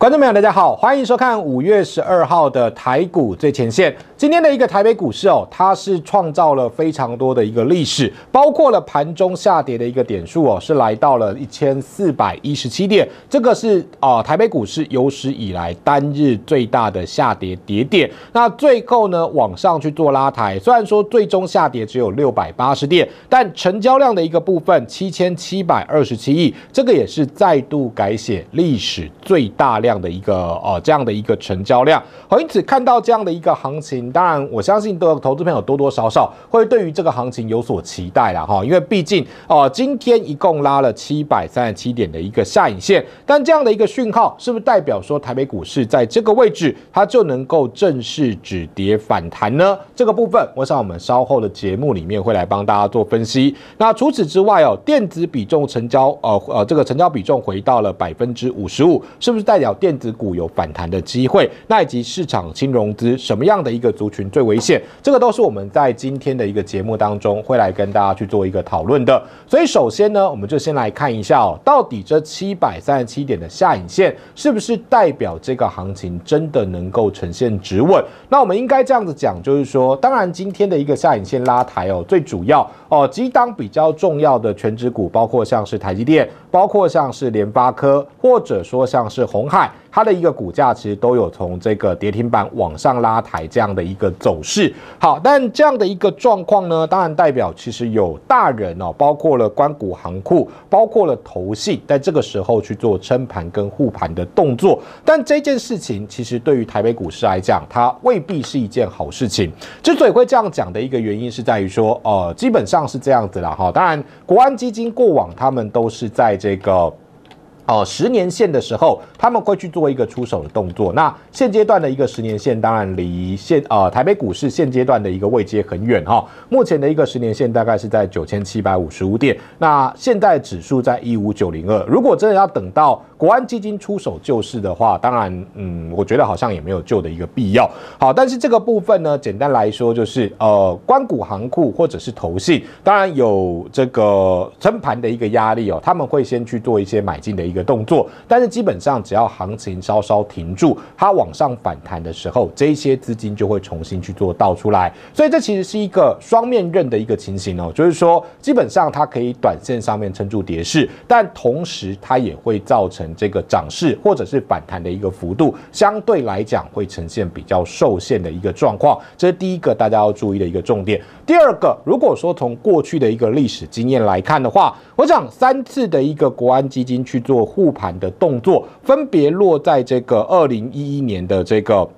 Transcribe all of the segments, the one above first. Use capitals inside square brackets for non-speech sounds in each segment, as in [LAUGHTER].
观众朋友，大家好，欢迎收看五月十二号的台股最前线。今天的一个台北股市哦，它是创造了非常多的一个历史，包括了盘中下跌的一个点数哦，是来到了一千四百一十七点，这个是啊台北股市有史以来单日最大的下跌跌点。那最后呢，往上去做拉抬，虽然说最终下跌只有六百八十点，但成交量的一个部分七千七百二十七亿，这个也是再度改写历史最大量。这样的一个呃，这样的一个成交量，好，因此看到这样的一个行情，当然我相信的投资朋友多多少少会对于这个行情有所期待了哈，因为毕竟哦今天一共拉了七百三十七点的一个下影线，但这样的一个讯号是不是代表说台北股市在这个位置它就能够正式止跌反弹呢？这个部分我想我们稍后的节目里面会来帮大家做分析。那除此之外哦，电子比重成交，呃呃，这个成交比重回到了百分之五十五，是不是代表？电子股有反弹的机会，那以及市场新融资，什么样的一个族群最危险？这个都是我们在今天的一个节目当中会来跟大家去做一个讨论的。所以首先呢，我们就先来看一下哦，到底这七百三十七点的下影线是不是代表这个行情真的能够呈现止稳？那我们应该这样子讲，就是说，当然今天的一个下影线拉抬哦，最主要哦，即档比较重要的全职股，包括像是台积电，包括像是联发科，或者说像是红海。它的一个股价其实都有从这个跌停板往上拉抬这样的一个走势。好，但这样的一个状况呢，当然代表其实有大人哦，包括了关谷行库，包括了投系，在这个时候去做撑盘跟护盘的动作。但这件事情其实对于台北股市来讲，它未必是一件好事情。之所以会这样讲的一个原因是在于说，呃，基本上是这样子了哈。当然，国安基金过往他们都是在这个。哦，十年线的时候，他们会去做一个出手的动作。那现阶段的一个十年线，当然离现呃台北股市现阶段的一个位阶很远哈。目前的一个十年线大概是在九千七百五十五点，那现在指数在一五九零二。如果真的要等到，国安基金出手救市的话，当然，嗯，我觉得好像也没有救的一个必要。好，但是这个部分呢，简单来说就是，呃，关谷行库或者是投信，当然有这个撑盘的一个压力哦，他们会先去做一些买进的一个动作。但是基本上，只要行情稍稍停住，它往上反弹的时候，这些资金就会重新去做倒出来。所以这其实是一个双面刃的一个情形哦，就是说，基本上它可以短线上面撑住跌势，但同时它也会造成。这个涨势或者是反弹的一个幅度，相对来讲会呈现比较受限的一个状况，这是第一个大家要注意的一个重点。第二个，如果说从过去的一个历史经验来看的话，我想三次的一个国安基金去做护盘的动作，分别落在这个二零一一年的这个。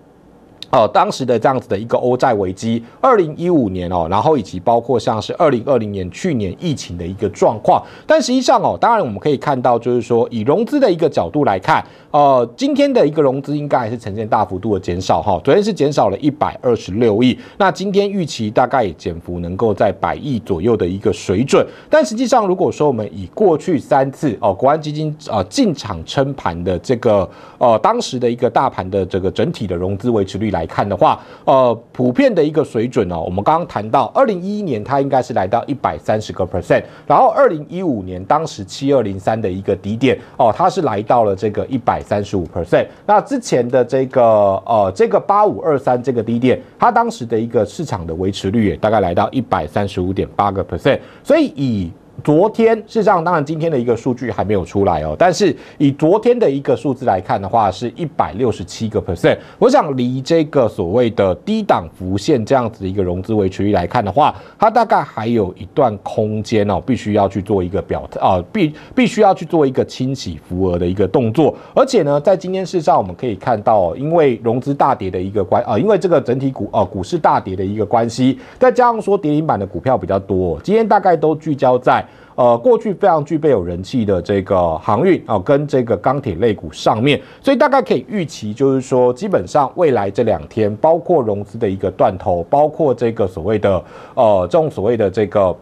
哦，当时的这样子的一个欧债危机，二零一五年哦，然后以及包括像是二零二零年去年疫情的一个状况，但实际上哦，当然我们可以看到，就是说以融资的一个角度来看，呃，今天的一个融资应该还是呈现大幅度的减少哈，昨天是减少了一百二十六亿，那今天预期大概也减幅能够在百亿左右的一个水准，但实际上如果说我们以过去三次哦，国安基金啊进场撑盘的这个呃当时的一个大盘的这个整体的融资维持率来。来看的话，呃，普遍的一个水准呢，我们刚刚谈到，二零一一年它应该是来到一百三十个 percent，然后二零一五年当时七二零三的一个低点哦，它是来到了这个一百三十五 percent，那之前的这个呃这个八五二三这个低点，它当时的一个市场的维持率也大概来到一百三十五点八个 percent，所以以昨天事实上，当然今天的一个数据还没有出来哦。但是以昨天的一个数字来看的话，是一百六十七个 percent。我想离这个所谓的低档浮现这样子的一个融资维持率来看的话，它大概还有一段空间哦，必须要去做一个表啊，必必须要去做一个清洗浮额的一个动作。而且呢，在今天事实上我们可以看到，因为融资大跌的一个关啊，因为这个整体股啊股市大跌的一个关系，再加上说跌停板的股票比较多，今天大概都聚焦在。呃，过去非常具备有人气的这个航运啊，跟这个钢铁类股上面，所以大概可以预期，就是说，基本上未来这两天，包括融资的一个断头，包括这个所谓的呃，这种所谓的这个。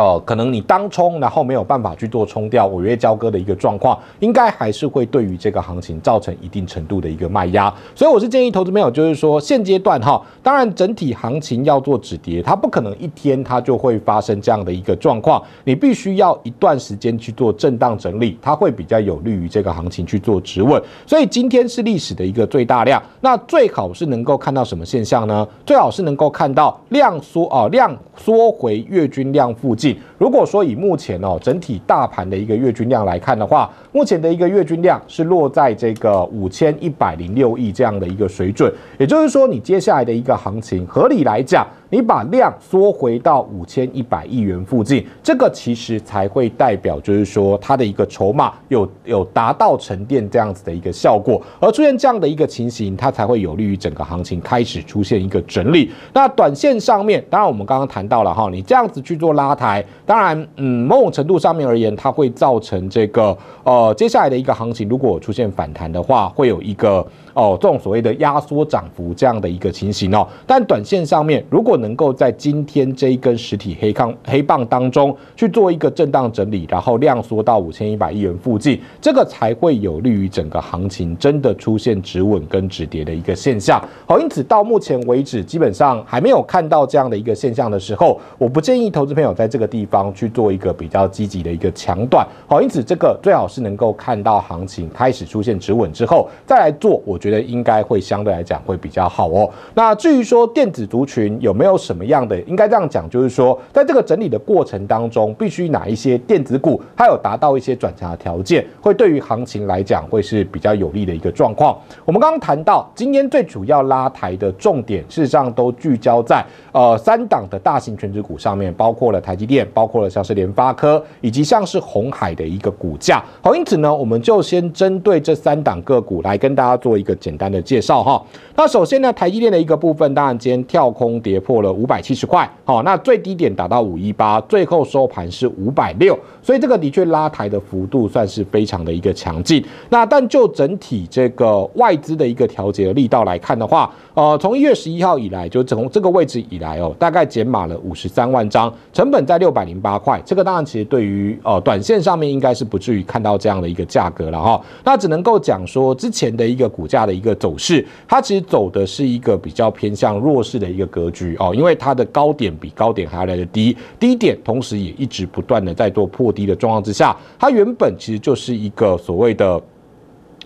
呃，可能你当冲，然后没有办法去做冲掉，违约交割的一个状况，应该还是会对于这个行情造成一定程度的一个卖压。所以我是建议投资朋友，就是说现阶段哈，当然整体行情要做止跌，它不可能一天它就会发生这样的一个状况，你必须要一段时间去做震荡整理，它会比较有利于这个行情去做止稳。所以今天是历史的一个最大量，那最好是能够看到什么现象呢？最好是能够看到量缩啊，量缩回月均量附近。energy 如果说以目前哦整体大盘的一个月均量来看的话，目前的一个月均量是落在这个五千一百零六亿这样的一个水准。也就是说，你接下来的一个行情，合理来讲，你把量缩回到五千一百亿元附近，这个其实才会代表就是说它的一个筹码有有达到沉淀这样子的一个效果，而出现这样的一个情形，它才会有利于整个行情开始出现一个整理。那短线上面，当然我们刚刚谈到了哈，你这样子去做拉抬。当然，嗯，某种程度上面而言，它会造成这个，呃，接下来的一个行情，如果出现反弹的话，会有一个。哦，这种所谓的压缩涨幅这样的一个情形哦，但短线上面如果能够在今天这一根实体黑抗黑棒当中去做一个震荡整理，然后量缩到五千一百亿元附近，这个才会有利于整个行情真的出现止稳跟止跌的一个现象。好，因此到目前为止，基本上还没有看到这样的一个现象的时候，我不建议投资朋友在这个地方去做一个比较积极的一个强断。好，因此这个最好是能够看到行情开始出现止稳之后，再来做我。觉得应该会相对来讲会比较好哦。那至于说电子族群有没有什么样的，应该这样讲，就是说在这个整理的过程当中，必须哪一些电子股它有达到一些转强的条件，会对于行情来讲会是比较有利的一个状况。我们刚刚谈到今天最主要拉抬的重点，事实上都聚焦在呃三档的大型全职股上面，包括了台积电，包括了像是联发科，以及像是红海的一个股价。好，因此呢，我们就先针对这三档个股来跟大家做一个。简单的介绍哈，那首先呢，台积电的一个部分，当然今天跳空跌破了五百七十块，好，那最低点打到五一八，最后收盘是五百六，所以这个的确拉抬的幅度算是非常的一个强劲。那但就整体这个外资的一个调节力道来看的话，呃，从一月十一号以来，就从这个位置以来哦，大概减码了五十三万张，成本在六百零八块，这个当然其实对于呃短线上面应该是不至于看到这样的一个价格了哈，那只能够讲说之前的一个股价。它的一个走势，它其实走的是一个比较偏向弱势的一个格局哦，因为它的高点比高点还要来的低，低点同时也一直不断的在做破低的状况之下，它原本其实就是一个所谓的。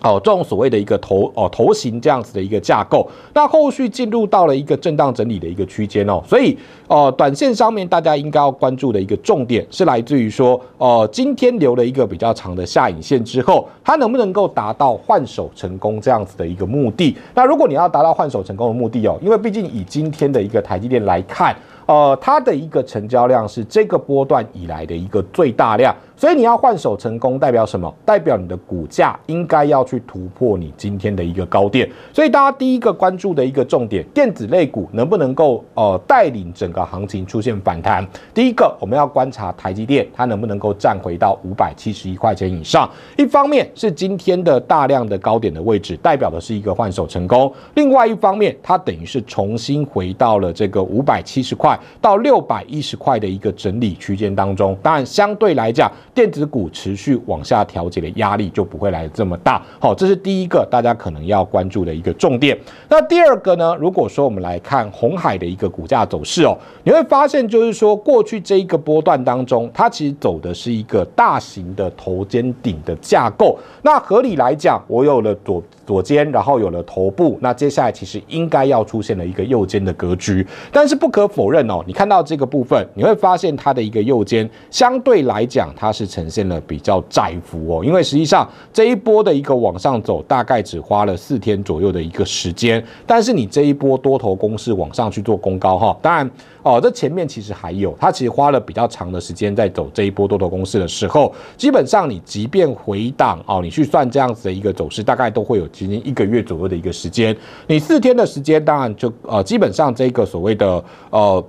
哦，这种所谓的一个头哦头型这样子的一个架构，那后续进入到了一个震荡整理的一个区间哦，所以呃，短线上面大家应该要关注的一个重点是来自于说，呃，今天留了一个比较长的下影线之后，它能不能够达到换手成功这样子的一个目的？那如果你要达到换手成功的目的哦，因为毕竟以今天的一个台积电来看，呃，它的一个成交量是这个波段以来的一个最大量。所以你要换手成功，代表什么？代表你的股价应该要去突破你今天的一个高点。所以大家第一个关注的一个重点，电子类股能不能够呃带领整个行情出现反弹？第一个我们要观察台积电它能不能够站回到五百七十一块钱以上。一方面，是今天的大量的高点的位置，代表的是一个换手成功；另外一方面，它等于是重新回到了这个五百七十块到六百一十块的一个整理区间当中。当然，相对来讲。电子股持续往下调节的压力就不会来这么大，好，这是第一个大家可能要关注的一个重点。那第二个呢？如果说我们来看红海的一个股价走势哦，你会发现就是说过去这一个波段当中，它其实走的是一个大型的头肩顶的架构。那合理来讲，我有了左。左肩，然后有了头部，那接下来其实应该要出现了一个右肩的格局。但是不可否认哦，你看到这个部分，你会发现它的一个右肩相对来讲，它是呈现了比较窄幅哦。因为实际上这一波的一个往上走，大概只花了四天左右的一个时间。但是你这一波多头攻势往上去做攻高哈，当然。哦，这前面其实还有，它其实花了比较长的时间在走这一波多头公司的时候，基本上你即便回档哦，你去算这样子的一个走势，大概都会有接近一个月左右的一个时间。你四天的时间，当然就呃，基本上这个所谓的呃。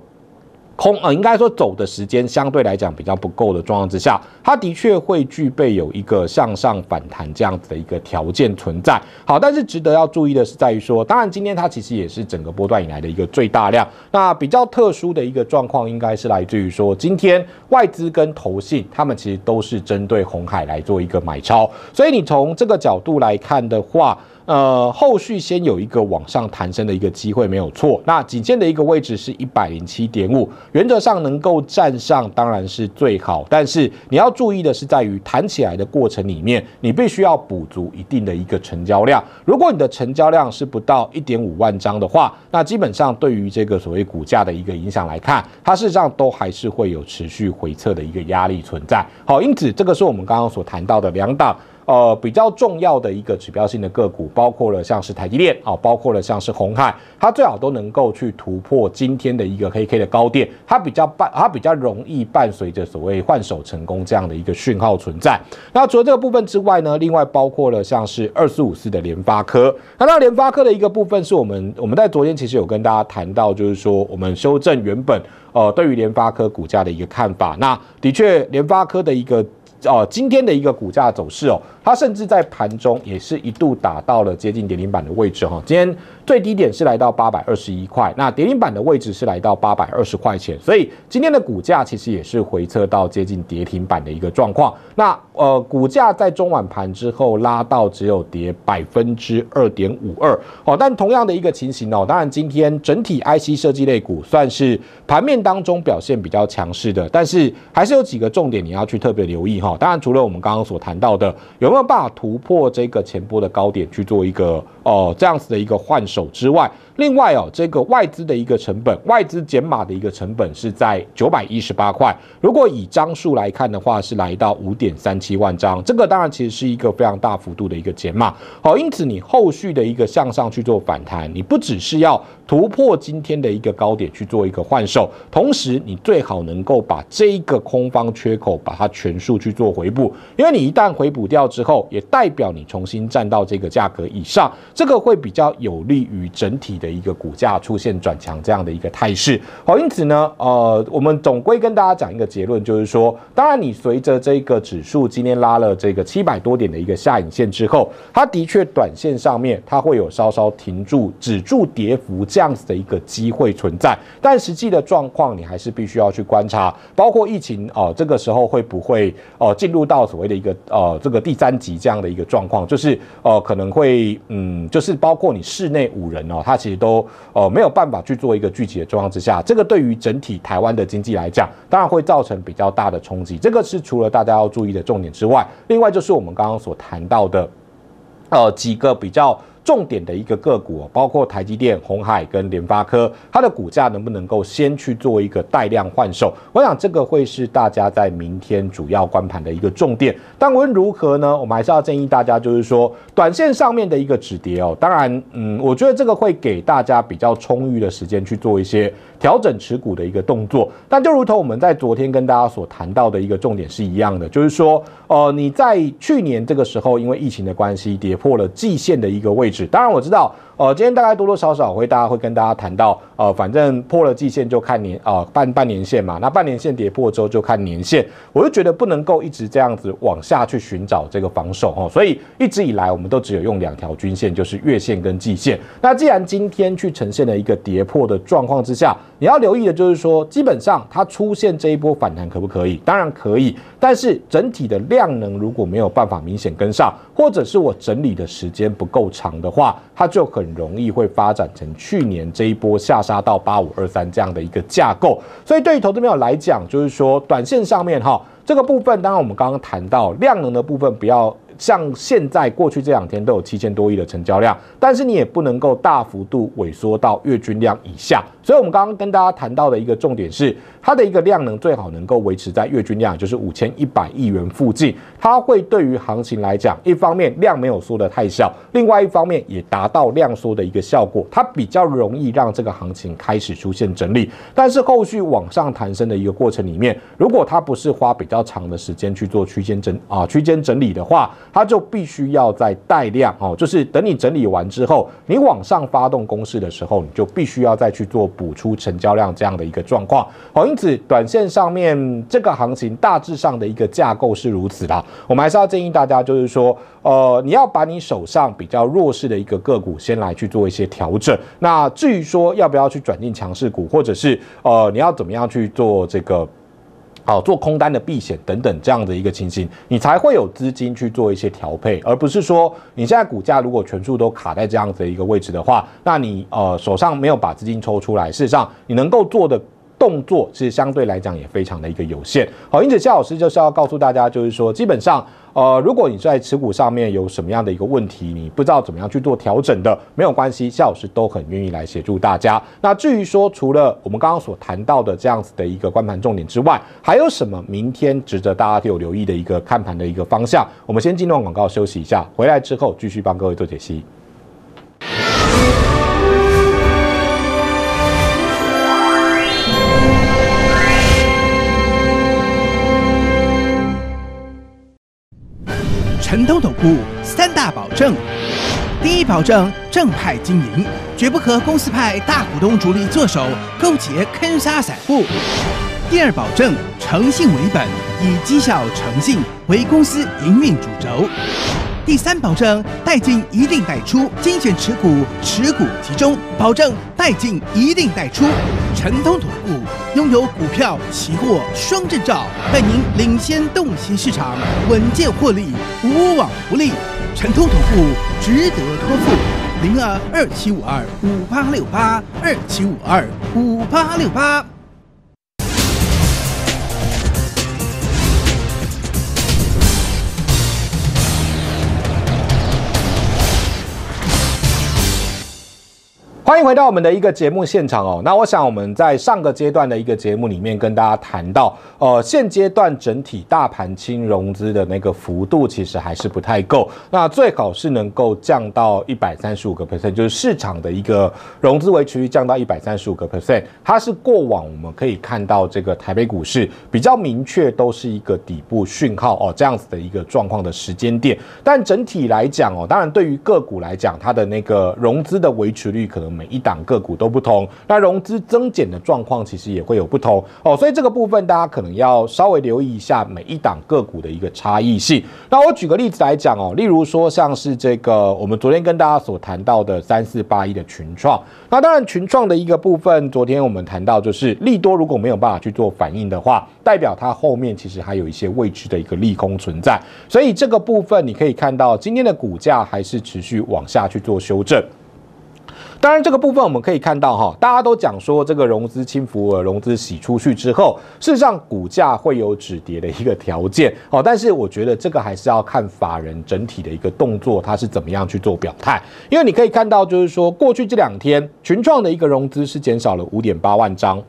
空啊，应该说走的时间相对来讲比较不够的状况之下，它的确会具备有一个向上反弹这样子的一个条件存在。好，但是值得要注意的是，在于说，当然今天它其实也是整个波段以来的一个最大量。那比较特殊的一个状况，应该是来自于说，今天外资跟投信他们其实都是针对红海来做一个买超。所以你从这个角度来看的话，呃，后续先有一个往上弹升的一个机会没有错。那颈线的一个位置是一百零七点五，原则上能够站上当然是最好。但是你要注意的是，在于弹起来的过程里面，你必须要补足一定的一个成交量。如果你的成交量是不到一点五万张的话，那基本上对于这个所谓股价的一个影响来看，它事实上都还是会有持续回撤的一个压力存在。好，因此这个是我们刚刚所谈到的两档。呃，比较重要的一个指标性的个股，包括了像是台积电啊，包括了像是红海，它最好都能够去突破今天的一个黑 k 的高点，它比较伴，它比较容易伴随着所谓换手成功这样的一个讯号存在。那除了这个部分之外呢，另外包括了像是二十五四的联发科，那联发科的一个部分是我们我们在昨天其实有跟大家谈到，就是说我们修正原本呃对于联发科股价的一个看法。那的确联发科的一个。哦，今天的一个股价走势哦，它甚至在盘中也是一度达到了接近跌停板的位置哈。今天最低点是来到八百二十一块，那跌停板的位置是来到八百二十块钱，所以今天的股价其实也是回撤到接近跌停板的一个状况。那呃，股价在中晚盘之后拉到只有跌百分之二点五二哦。但同样的一个情形哦，当然今天整体 IC 设计类股算是盘面当中表现比较强势的，但是还是有几个重点你要去特别留意哈。好，当然除了我们刚刚所谈到的，有没有办法突破这个前波的高点去做一个哦这样子的一个换手之外？另外哦，这个外资的一个成本，外资减码的一个成本是在九百一十八块。如果以张数来看的话，是来到五点三七万张。这个当然其实是一个非常大幅度的一个减码。好，因此你后续的一个向上去做反弹，你不只是要突破今天的一个高点去做一个换手，同时你最好能够把这个空方缺口把它全数去做回补，因为你一旦回补掉之后，也代表你重新站到这个价格以上，这个会比较有利于整体的。的一个股价出现转强这样的一个态势，好，因此呢，呃，我们总归跟大家讲一个结论，就是说，当然你随着这个指数今天拉了这个七百多点的一个下影线之后，它的确短线上面它会有稍稍停住、止住跌幅这样子的一个机会存在，但实际的状况你还是必须要去观察，包括疫情啊，这个时候会不会哦进入到所谓的一个呃这个第三级这样的一个状况，就是呃可能会嗯，就是包括你室内五人哦，它其实。都呃没有办法去做一个具体的状况之下，这个对于整体台湾的经济来讲，当然会造成比较大的冲击。这个是除了大家要注意的重点之外，另外就是我们刚刚所谈到的，呃几个比较。重点的一个个股，包括台积电、红海跟联发科，它的股价能不能够先去做一个带量换手？我想这个会是大家在明天主要观盘的一个重点。但无论如何呢，我们还是要建议大家，就是说短线上面的一个止跌哦。当然，嗯，我觉得这个会给大家比较充裕的时间去做一些。调整持股的一个动作，但就如同我们在昨天跟大家所谈到的一个重点是一样的，就是说，呃，你在去年这个时候，因为疫情的关系，跌破了季线的一个位置。当然我知道，呃，今天大概多多少少会大家会跟大家谈到，呃，反正破了季线就看年，呃，半半年线嘛，那半年线跌破之后就看年线。我就觉得不能够一直这样子往下去寻找这个防守哦，所以一直以来我们都只有用两条均线，就是月线跟季线。那既然今天去呈现了一个跌破的状况之下，你要留意的就是说，基本上它出现这一波反弹可不可以？当然可以，但是整体的量能如果没有办法明显跟上，或者是我整理的时间不够长的话，它就很容易会发展成去年这一波下杀到八五二三这样的一个架构。所以对于投资朋友来讲，就是说短线上面哈，这个部分当然我们刚刚谈到量能的部分，不要像现在过去这两天都有七千多亿的成交量，但是你也不能够大幅度萎缩到月均量以下。所以，我们刚刚跟大家谈到的一个重点是，它的一个量能最好能够维持在月均量，就是五千一百亿元附近。它会对于行情来讲，一方面量没有缩得太小，另外一方面也达到量缩的一个效果，它比较容易让这个行情开始出现整理。但是后续往上弹升的一个过程里面，如果它不是花比较长的时间去做区间整啊区间整理的话，它就必须要在带量哦，就是等你整理完之后，你往上发动攻势的时候，你就必须要再去做。补出成交量这样的一个状况，好，因此短线上面这个行情大致上的一个架构是如此啦。我们还是要建议大家，就是说，呃，你要把你手上比较弱势的一个个股先来去做一些调整。那至于说要不要去转进强势股，或者是呃，你要怎么样去做这个？好做空单的避险等等这样的一个情形，你才会有资金去做一些调配，而不是说你现在股价如果全数都卡在这样子的一个位置的话，那你呃手上没有把资金抽出来，事实上你能够做的。动作是相对来讲也非常的一个有限，好，因此夏老师就是要告诉大家，就是说基本上，呃，如果你在持股上面有什么样的一个问题，你不知道怎么样去做调整的，没有关系，夏老师都很愿意来协助大家。那至于说除了我们刚刚所谈到的这样子的一个观盘重点之外，还有什么明天值得大家有留意的一个看盘的一个方向？我们先进段广告休息一下，回来之后继续帮各位做解析。陈都总部三大保证：第一保证，正派经营，绝不和公司派大股东主力做手勾结坑杀散户；第二保证，诚信为本，以绩效诚信为公司营运主轴。第三，保证带进一定带出，精选持股，持股集中，保证带进一定带出。诚通投顾拥有股票、期货双证照，带您领先洞悉市场，稳健获利，无往不利。诚通投顾值得托付。零二二七五二五八六八二七五二五八六八。欢迎回到我们的一个节目现场哦。那我想我们在上个阶段的一个节目里面跟大家谈到，呃，现阶段整体大盘轻融资的那个幅度其实还是不太够，那最好是能够降到一百三十五个 percent，就是市场的一个融资维持率降到一百三十五个 percent，它是过往我们可以看到这个台北股市比较明确都是一个底部讯号哦，这样子的一个状况的时间点。但整体来讲哦，当然对于个股来讲，它的那个融资的维持率可能没。一档个股都不同，那融资增减的状况其实也会有不同哦，所以这个部分大家可能要稍微留意一下每一档个股的一个差异性。那我举个例子来讲哦，例如说像是这个我们昨天跟大家所谈到的三四八一的群创，那当然群创的一个部分，昨天我们谈到就是利多如果没有办法去做反应的话，代表它后面其实还有一些未知的一个利空存在，所以这个部分你可以看到今天的股价还是持续往下去做修正。当然，这个部分我们可以看到哈，大家都讲说这个融资清浮务融资洗出去之后，事实上股价会有止跌的一个条件哦。但是我觉得这个还是要看法人整体的一个动作，它是怎么样去做表态。因为你可以看到，就是说过去这两天群创的一个融资是减少了五点八万张。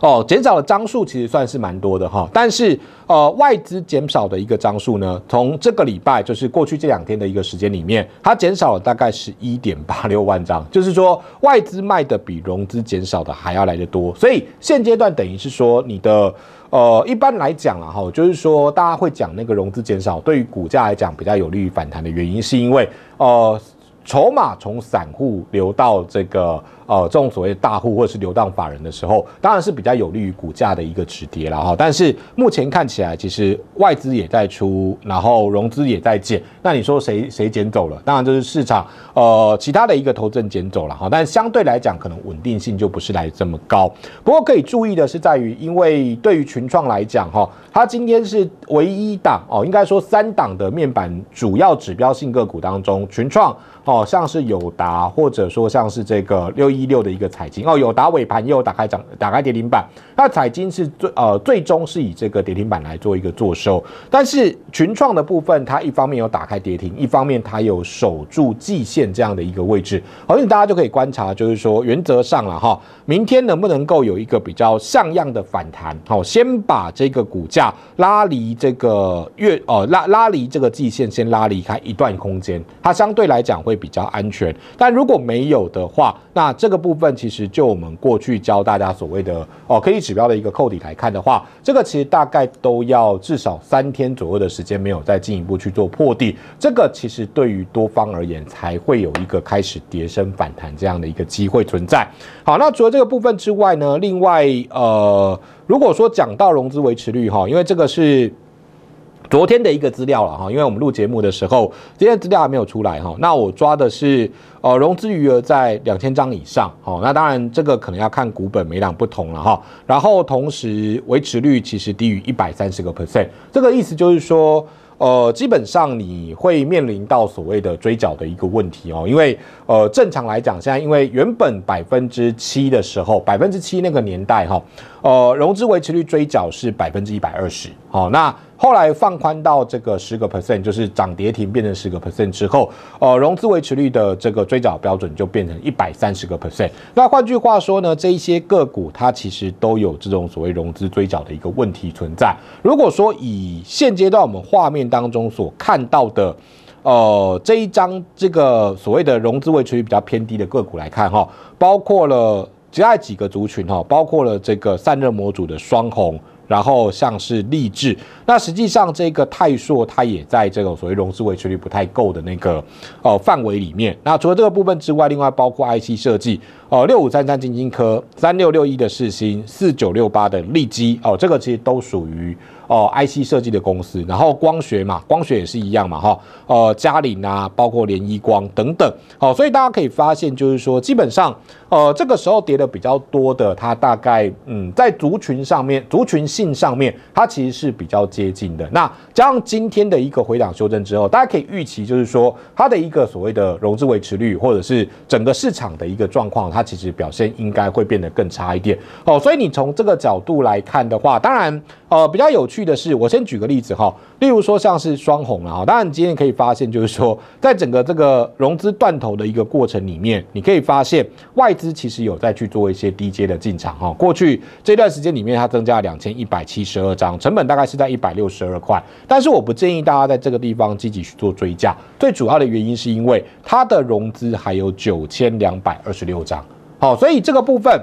哦，减少了张数其实算是蛮多的哈，但是呃外资减少的一个张数呢，从这个礼拜就是过去这两天的一个时间里面，它减少了大概是一点八六万张，就是说外资卖的比融资减少的还要来得多，所以现阶段等于是说你的呃一般来讲了哈，就是说大家会讲那个融资减少对于股价来讲比较有利于反弹的原因，是因为呃筹码从散户流到这个。呃，这种所谓大户或者是流荡法人的时候，当然是比较有利于股价的一个止跌了哈。但是目前看起来，其实外资也在出，然后融资也在减。那你说谁谁减走了？当然就是市场呃其他的一个投证减走了哈。但相对来讲，可能稳定性就不是来这么高。不过可以注意的是，在于因为对于群创来讲哈，它今天是唯一档哦，应该说三档的面板主要指标性个股当中，群创哦，像是友达或者说像是这个六。一六的一个彩金哦，有打尾盘，也有打开涨，打开跌停板。那彩金是最呃最终是以这个跌停板来做一个做收。但是群创的部分，它一方面有打开跌停，一方面它有守住季线这样的一个位置。好，且大家就可以观察，就是说原则上了哈，明天能不能够有一个比较像样的反弹？好，先把这个股价拉离这个月呃拉拉离这个季线，先拉离开一段空间，它相对来讲会比较安全。但如果没有的话，那这个部分其实就我们过去教大家所谓的哦科技指标的一个扣底来看的话，这个其实大概都要至少三天左右的时间没有再进一步去做破底，这个其实对于多方而言才会有一个开始跌升反弹这样的一个机会存在。好，那除了这个部分之外呢，另外呃，如果说讲到融资维持率哈，因为这个是。昨天的一个资料了哈，因为我们录节目的时候，今天资料还没有出来哈。那我抓的是呃融资余额在两千张以上好，那当然这个可能要看股本每两不同了哈。然后同时维持率其实低于一百三十个 percent，这个意思就是说呃基本上你会面临到所谓的追缴的一个问题哦，因为呃正常来讲现在因为原本百分之七的时候，百分之七那个年代哈。呃，融资维持率追缴是百分之一百二十，好，那后来放宽到这个十个 percent，就是涨跌停变成十个 percent 之后，呃，融资维持率的这个追缴标准就变成一百三十个 percent。那换句话说呢，这一些个股它其实都有这种所谓融资追缴的一个问题存在。如果说以现阶段我们画面当中所看到的，呃，这一张这个所谓的融资维持率比较偏低的个股来看，哈，包括了。其他几个族群哈，包括了这个散热模组的双红。然后像是励智，那实际上这个泰硕它也在这种所谓融资维持率不太够的那个呃范围里面。那除了这个部分之外，另外包括 IC 设计呃六五三三晶晶科、三六六一的世星、四九六八的利基哦，这个其实都属于哦 IC 设计的公司。然后光学嘛，光学也是一样嘛哈，呃嘉麟啊，包括联一光等等哦，所以大家可以发现就是说基本上。呃，这个时候跌的比较多的，它大概嗯，在族群上面，族群性上面，它其实是比较接近的。那加上今天的一个回档修正之后，大家可以预期就是说，它的一个所谓的融资维持率，或者是整个市场的一个状况，它其实表现应该会变得更差一点。哦，所以你从这个角度来看的话，当然，呃，比较有趣的是，我先举个例子哈。例如说，像是双红了哈。当然，今天可以发现，就是说，[LAUGHS] 在整个这个融资断头的一个过程里面，你可以发现外资其实有在去做一些低阶的进场哈。过去这段时间里面，它增加了两千一百七十二张，成本大概是在一百六十二块。但是，我不建议大家在这个地方积极去做追加。最主要的原因是因为它的融资还有九千两百二十六张。好，所以这个部分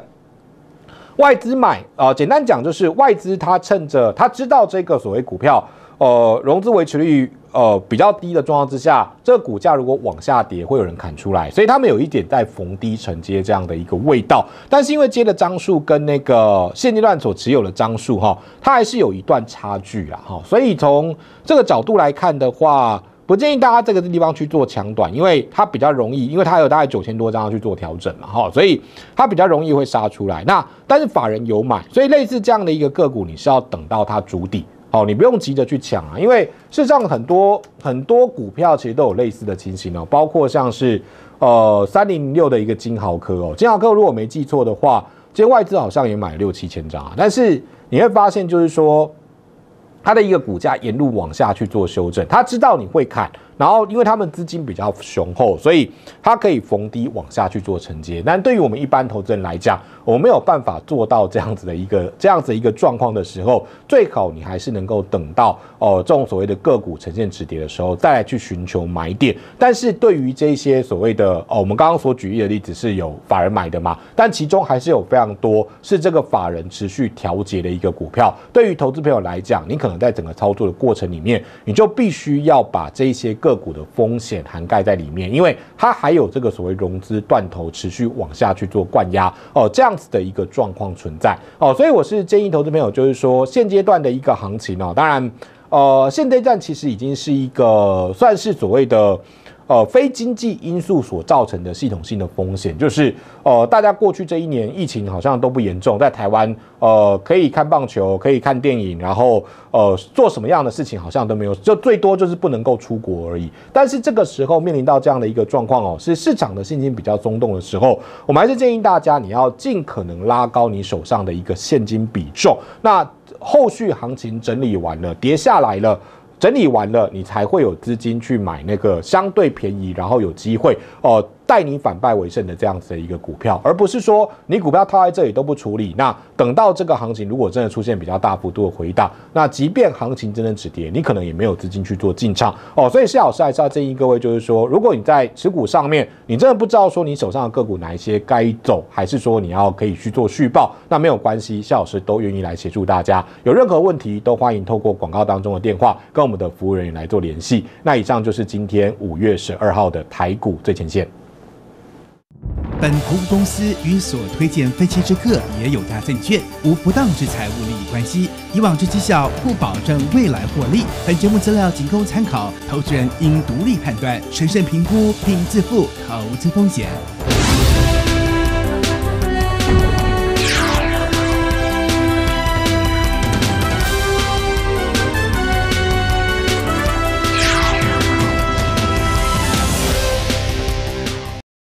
外资买啊，简单讲就是外资它趁着它知道这个所谓股票。呃，融资维持率呃比较低的状况之下，这个股价如果往下跌，会有人砍出来，所以他们有一点在逢低承接这样的一个味道。但是因为接的张数跟那个现阶段所持有的张数哈，它还是有一段差距啊哈。所以从这个角度来看的话，不建议大家这个地方去做长短，因为它比较容易，因为它有大概九千多张去做调整嘛哈，所以它比较容易会杀出来。那但是法人有买，所以类似这样的一个个股，你是要等到它主底。哦，你不用急着去抢啊，因为事实上很多很多股票其实都有类似的情形哦，包括像是呃三零六的一个金豪科哦，金豪科如果没记错的话，这些外资好像也买了六七千张啊，但是你会发现就是说它的一个股价沿路往下去做修正，他知道你会看。然后，因为他们资金比较雄厚，所以它可以逢低往下去做承接。但对于我们一般投资人来讲，我们没有办法做到这样子的一个 [LAUGHS] 这样子一个状况的时候，最好你还是能够等到哦这种所谓的个股呈现止跌的时候，再来去寻求买点。但是对于这些所谓的哦，我们刚刚所举例的例子是有法人买的嘛？但其中还是有非常多是这个法人持续调节的一个股票。对于投资朋友来讲，你可能在整个操作的过程里面，你就必须要把这些个。个股的风险涵盖在里面，因为它还有这个所谓融资断头持续往下去做灌压哦，这样子的一个状况存在哦，所以我是建议投资朋友，就是说现阶段的一个行情呢，当然呃，现阶段其实已经是一个算是所谓的。呃，非经济因素所造成的系统性的风险，就是呃，大家过去这一年疫情好像都不严重，在台湾呃，可以看棒球，可以看电影，然后呃，做什么样的事情好像都没有，就最多就是不能够出国而已。但是这个时候面临到这样的一个状况哦，是市场的信心比较松动的时候，我们还是建议大家你要尽可能拉高你手上的一个现金比重。那后续行情整理完了，跌下来了。整理完了，你才会有资金去买那个相对便宜，然后有机会哦。带你反败为胜的这样子的一个股票，而不是说你股票套在这里都不处理。那等到这个行情如果真的出现比较大幅度的回档，那即便行情真的止跌，你可能也没有资金去做进场哦。所以谢老师还是要建议各位，就是说如果你在持股上面，你真的不知道说你手上的个股哪一些该走，还是说你要可以去做续报，那没有关系，谢老师都愿意来协助大家。有任何问题都欢迎透过广告当中的电话跟我们的服务人员来做联系。那以上就是今天五月十二号的台股最前线。本投资公司与所推荐分期之客也有家证券无不当之财务利益关系，以往之绩效不保证未来获利。本节目资料仅供参考，投资人应独立判断、审慎评估并自负投资风险。